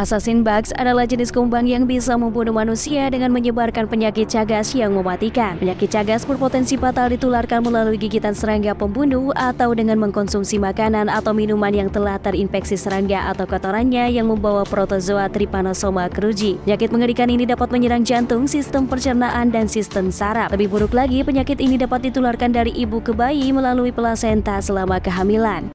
Assassin bugs adalah jenis kumbang yang bisa membunuh manusia dengan menyebarkan penyakit cagas yang mematikan. Penyakit cagas berpotensi fatal ditularkan melalui gigitan serangga pembunuh atau dengan mengkonsumsi makanan atau minuman yang telah terinfeksi serangga atau kotorannya yang membawa protozoa Trypanosoma cruzi. Penyakit mengerikan ini dapat menyerang jantung, sistem pencernaan, dan sistem saraf. Lebih buruk lagi, penyakit ini dapat ditularkan dari ibu ke bayi melalui plasenta selama kehamilan.